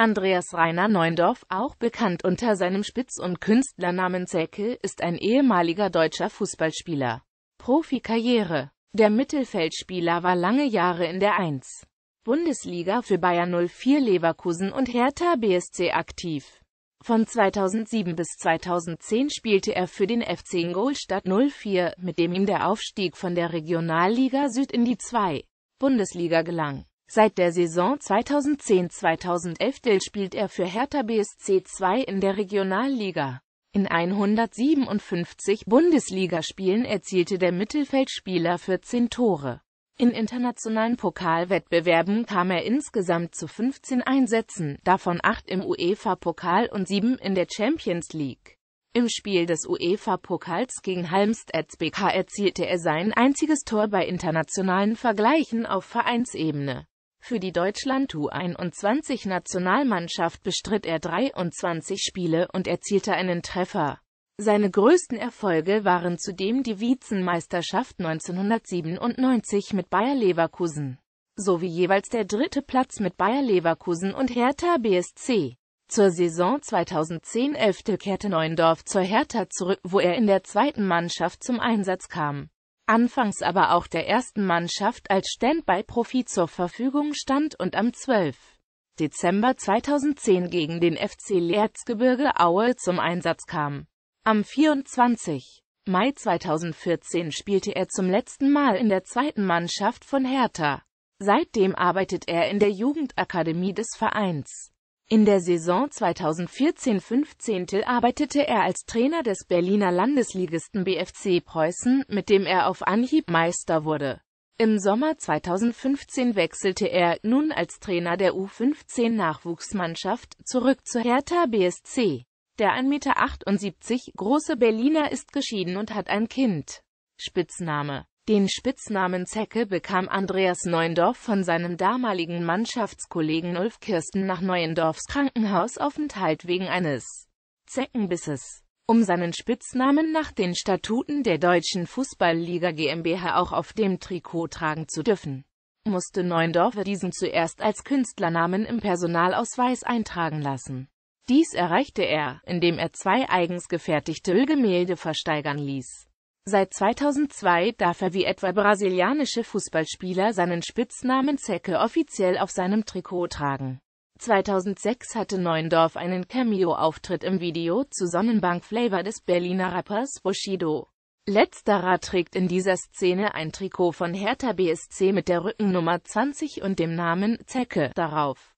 Andreas Rainer Neundorf, auch bekannt unter seinem Spitz- und Künstlernamen Zäkel, ist ein ehemaliger deutscher Fußballspieler. Profikarriere Der Mittelfeldspieler war lange Jahre in der 1. Bundesliga für Bayern 04 Leverkusen und Hertha BSC aktiv. Von 2007 bis 2010 spielte er für den FC Ingolstadt 04, mit dem ihm der Aufstieg von der Regionalliga Süd in die 2. Bundesliga gelang. Seit der Saison 2010-2011 spielt er für Hertha BSC 2 in der Regionalliga. In 157 Bundesligaspielen erzielte der Mittelfeldspieler 14 Tore. In internationalen Pokalwettbewerben kam er insgesamt zu 15 Einsätzen, davon 8 im UEFA-Pokal und 7 in der Champions League. Im Spiel des UEFA-Pokals gegen Halmstads BK erzielte er sein einziges Tor bei internationalen Vergleichen auf Vereinsebene. Für die Deutschland U21-Nationalmannschaft bestritt er 23 Spiele und erzielte einen Treffer. Seine größten Erfolge waren zudem die Vizenmeisterschaft 1997 mit Bayer Leverkusen, sowie jeweils der dritte Platz mit Bayer Leverkusen und Hertha BSC. Zur Saison 2010-11 kehrte Neuendorf zur Hertha zurück, wo er in der zweiten Mannschaft zum Einsatz kam anfangs aber auch der ersten Mannschaft als Standby-Profi zur Verfügung stand und am 12. Dezember 2010 gegen den FC Erzgebirge Aue zum Einsatz kam. Am 24. Mai 2014 spielte er zum letzten Mal in der zweiten Mannschaft von Hertha. Seitdem arbeitet er in der Jugendakademie des Vereins. In der Saison 2014-15 arbeitete er als Trainer des Berliner Landesligisten BFC Preußen, mit dem er auf Anhieb Meister wurde. Im Sommer 2015 wechselte er, nun als Trainer der U15-Nachwuchsmannschaft, zurück zu Hertha BSC. Der 1,78 Meter große Berliner ist geschieden und hat ein Kind. Spitzname den Spitznamen Zecke bekam Andreas Neuendorf von seinem damaligen Mannschaftskollegen Ulf Kirsten nach Neuendorfs Krankenhausaufenthalt wegen eines Zeckenbisses. Um seinen Spitznamen nach den Statuten der Deutschen Fußballliga GmbH auch auf dem Trikot tragen zu dürfen, musste Neuendorf diesen zuerst als Künstlernamen im Personalausweis eintragen lassen. Dies erreichte er, indem er zwei eigens gefertigte Ölgemälde versteigern ließ. Seit 2002 darf er wie etwa brasilianische Fußballspieler seinen Spitznamen Zecke offiziell auf seinem Trikot tragen. 2006 hatte Neuendorf einen Cameo-Auftritt im Video zu Sonnenbank Flavor des Berliner Rappers Bushido. Letzterer trägt in dieser Szene ein Trikot von Hertha BSC mit der Rückennummer 20 und dem Namen Zecke darauf.